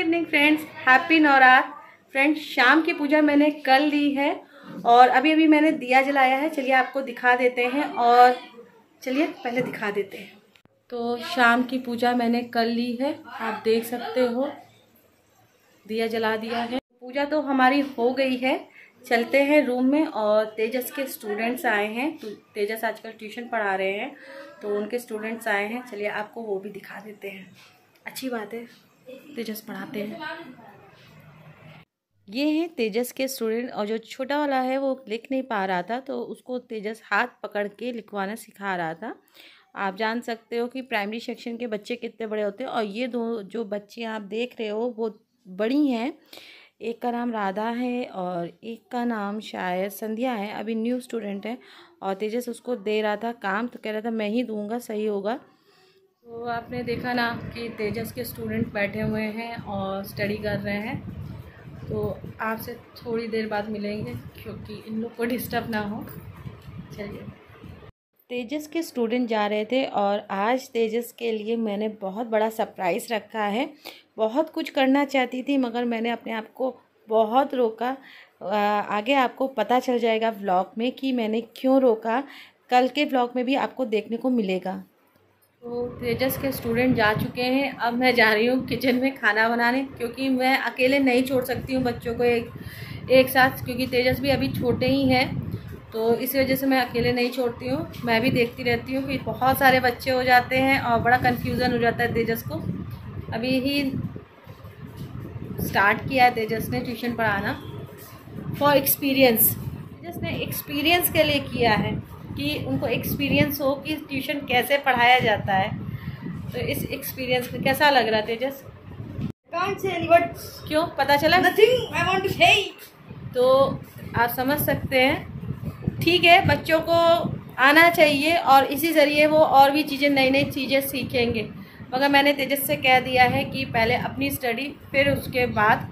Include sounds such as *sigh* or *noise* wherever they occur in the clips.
Evening friends happy Navratri friends शाम की पूजा मैंने कल ली है और अभी अभी मैंने दिया जलाया है चलिए आपको दिखा देते हैं और चलिए पहले दिखा देते हैं तो शाम की पूजा मैंने कल ली है आप देख सकते हो दिया जला दिया है पूजा तो हमारी हो गई है चलते हैं रूम में और तेजस के स्टूडेंट्स आए हैं तो तेजस आजकल ट्यूशन पढ़ा रहे हैं तो उनके स्टूडेंट्स आए हैं चलिए आपको वो भी दिखा देते हैं अच्छी बात है तेजस पढ़ाते हैं ये है तेजस के स्टूडेंट और जो छोटा वाला है वो लिख नहीं पा रहा था तो उसको तेजस हाथ पकड़ के लिखवाना सिखा रहा था आप जान सकते हो कि प्राइमरी सेक्शन के बच्चे कितने बड़े होते हैं और ये दो जो बच्चे आप देख रहे हो वो बड़ी हैं एक का नाम राधा है और एक का नाम शायद संध्या है अभी न्यू स्टूडेंट है और तेजस उसको दे रहा था काम तो कह रहा था मैं ही दूँगा सही होगा तो आपने देखा ना कि तेजस के स्टूडेंट बैठे हुए हैं और स्टडी कर रहे हैं तो आपसे थोड़ी देर बाद मिलेंगे क्योंकि इन लोग को डिस्टर्ब ना हो चलिए तेजस के स्टूडेंट जा रहे थे और आज तेजस के लिए मैंने बहुत बड़ा सरप्राइज़ रखा है बहुत कुछ करना चाहती थी मगर मैंने अपने आप को बहुत रोका आगे आपको पता चल जाएगा व्लॉग में कि मैंने क्यों रोका कल के व्लॉग में भी आपको देखने को मिलेगा तो तेजस के स्टूडेंट जा चुके हैं अब मैं जा रही हूँ किचन में खाना बनाने क्योंकि मैं अकेले नहीं छोड़ सकती हूँ बच्चों को एक एक साथ क्योंकि तेजस भी अभी छोटे ही हैं तो इस वजह से मैं अकेले नहीं छोड़ती हूँ मैं भी देखती रहती हूँ कि बहुत सारे बच्चे हो जाते हैं और बड़ा कन्फ्यूज़न हो जाता है तेजस को अभी ही स्टार्ट किया है तेजस ने ट्यूशन पढ़ाना फॉर एक्सपीरियंस तेजस ने एक्सपीरियंस के लिए किया है कि उनको एक्सपीरियंस हो कि ट्यूशन कैसे पढ़ाया जाता है तो इस एक्सपीरियंस में कैसा लग रहा तेजस क्यों पता चला Nothing, I want to say. तो आप समझ सकते हैं ठीक है बच्चों को आना चाहिए और इसी ज़रिए वो और भी चीज़ें नई नई चीज़ें सीखेंगे मगर मैंने तेजस से कह दिया है कि पहले अपनी स्टडी फिर उसके बाद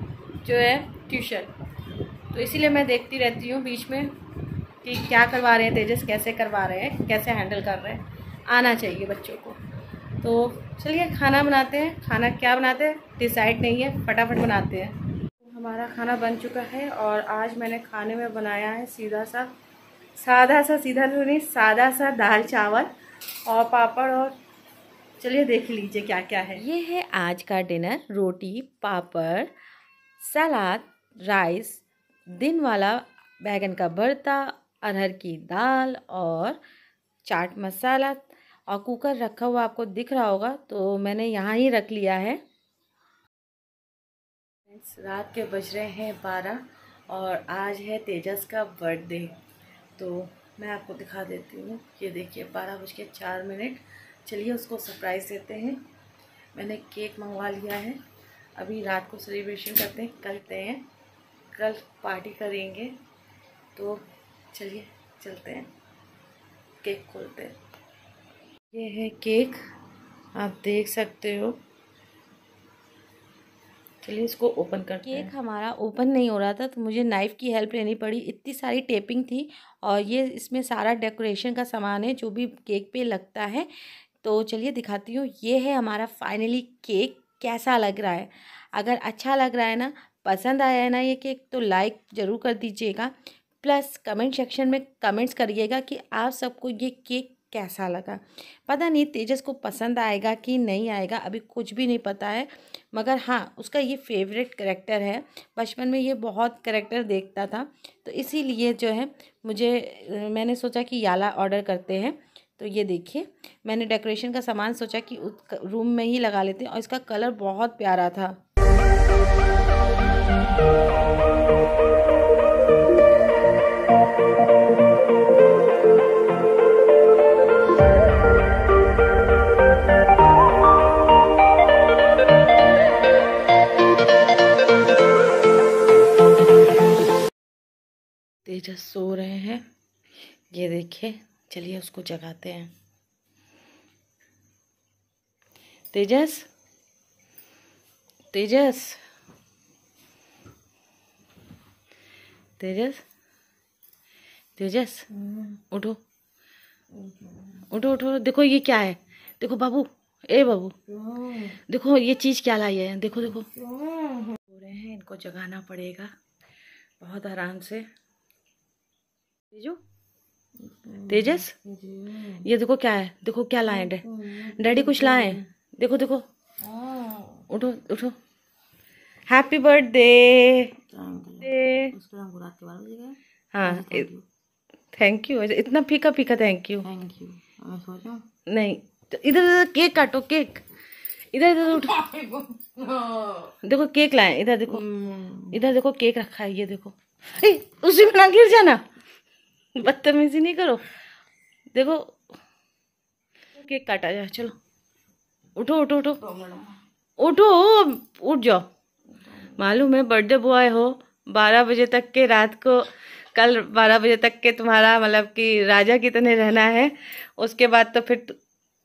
जो है ट्यूशन तो इसीलिए मैं देखती रहती हूँ बीच में कि क्या करवा रहे हैं तेजस कैसे करवा रहे हैं कैसे हैंडल कर रहे हैं आना चाहिए बच्चों को तो चलिए खाना बनाते हैं खाना क्या बनाते हैं डिसाइड नहीं है फटाफट बनाते हैं हमारा खाना बन चुका है और आज मैंने खाने में बनाया है सीधा सा सादा सा सीधा तो नहीं सादा सा दाल चावल और पापड़ और चलिए देख लीजिए क्या क्या है ये है आज का डिनर रोटी पापड़ सलाद राइस दिन वाला बैगन का भरता अरहर की दाल और चाट मसाला और कुकर रखा हुआ आपको दिख रहा होगा तो मैंने यहाँ ही रख लिया है रात के बज रहे हैं बारह और आज है तेजस का बर्थडे तो मैं आपको दिखा देती हूँ ये देखिए बारह बज के चार मिनट चलिए उसको सरप्राइज़ देते हैं मैंने केक मंगवा लिया है अभी रात को सेलिब्रेशन करते हैं तय हैं कल पार्टी करेंगे तो चलिए चलते हैं केक खोलते हैं ये है केक आप देख सकते हो चलिए इसको ओपन कर केक हैं। हमारा ओपन नहीं हो रहा था तो मुझे नाइफ़ की हेल्प लेनी पड़ी इतनी सारी टेपिंग थी और ये इसमें सारा डेकोरेशन का सामान है जो भी केक पे लगता है तो चलिए दिखाती हूँ ये है हमारा फाइनली केक कैसा लग रहा है अगर अच्छा लग रहा है ना पसंद आया है ना ये केक तो लाइक ज़रूर कर दीजिएगा प्लस कमेंट सेक्शन में कमेंट्स करिएगा कि आप सबको ये केक कैसा लगा पता नहीं तेजस को पसंद आएगा कि नहीं आएगा अभी कुछ भी नहीं पता है मगर हाँ उसका ये फेवरेट करेक्टर है बचपन में ये बहुत करेक्टर देखता था तो इसीलिए जो है मुझे मैंने सोचा कि याला ऑर्डर करते हैं तो ये देखिए मैंने डेकोरेशन का सामान सोचा कि रूम में ही लगा लेते हैं और इसका कलर बहुत प्यारा था जस्ट सो रहे हैं ये देखिए चलिए उसको जगाते हैं तेजस तेजस तेजस तेजस उठो उठो उठो देखो ये क्या है देखो बाबू ए बाबू देखो ये चीज़ क्या लाई है देखो देखो हम्म। सो रहे हैं इनको जगाना पड़ेगा बहुत आराम से तेजू हम्म। तेजस ये देखो क्या है देखो क्या लाए डैडी कुछ लाए देखो देखो हाँ। उठो उठो हैप्पी बर्थडे हाँ थैंक हाँ, यू अच्छा, इतना फीका फीका थैंक यू थैंक यू नहीं तो इधर इधर केक काटो केक इधर इधर उठो *laughs* देखो केक लाए इधर देखो हम्म। इधर देखो केक रखा है ये देखो उसी में ना गिर जाना बदतमीजी नहीं करो देखो केक काटा जाए चलो उठो उठो उठो उठो उठ जाओ मालूम है बर्थडे बॉय हो बारह बजे तक के रात को कल बारह बजे तक के तुम्हारा मतलब कि राजा की तरह रहना है उसके बाद तो फिर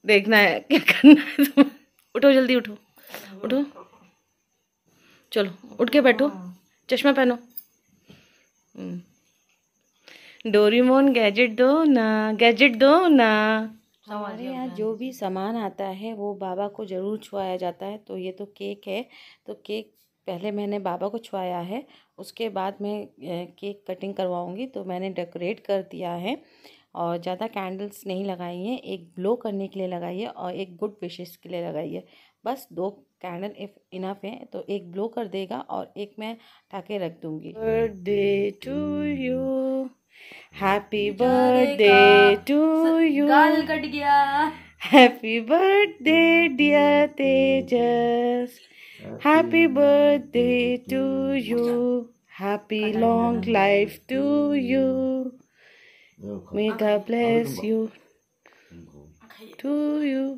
देखना है क्या करना है तुम उठो जल्दी उठो उठो चलो उठ के बैठो हाँ। चश्मा पहनो हम्म। डोरीमोन गैजेट दो ना गैजेट दो ना हमारे यहाँ जो भी सामान आता है वो बाबा को ज़रूर छुआया जाता है तो ये तो केक है तो केक पहले मैंने बाबा को छुआया है उसके बाद मैं केक कटिंग करवाऊँगी तो मैंने डेकोरेट कर दिया है और ज़्यादा कैंडल्स नहीं लगाई हैं एक ब्लो करने के लिए लगाई है और एक गुड विशेष के लिए लगाई है बस दो कैंडल इफ इनफ है तो एक ब्लो कर देगा और एक मैं ठाके रख दूँगी birthday to you happy birthday to you गाल कट गया happy birthday dear Tejas happy birthday to you happy long life to you may the bless you to you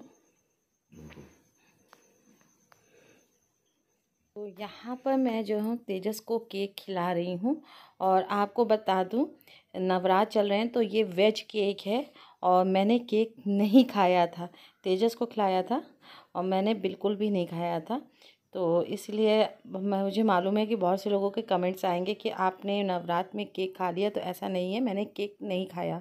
तो यहाँ पर मैं जो हूँ तेजस को केक खिला रही हूँ और आपको बता दूँ नवरात चल रहे हैं तो ये वेज केक है और मैंने केक नहीं खाया था तेजस को खिलाया था और मैंने बिल्कुल भी नहीं खाया था तो इसलिए मुझे मालूम है कि बहुत से लोगों के कमेंट्स आएंगे कि आपने नवरात में केक खा लिया तो ऐसा नहीं है मैंने केक नहीं खाया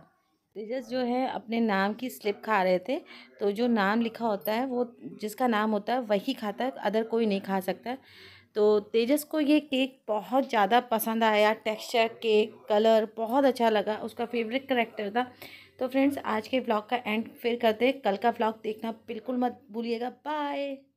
तेजस जो है अपने नाम की स्लिप खा रहे थे तो जो नाम लिखा होता है वो जिसका नाम होता है वही खाता है अदर कोई नहीं खा सकता तो तेजस को ये केक बहुत ज़्यादा पसंद आया टेक्सचर केक कलर बहुत अच्छा लगा उसका फेवरेट करेक्टर था तो फ्रेंड्स आज के ब्लॉग का एंड फिर करते कल का ब्लॉग देखना बिल्कुल मत भूलिएगा बाय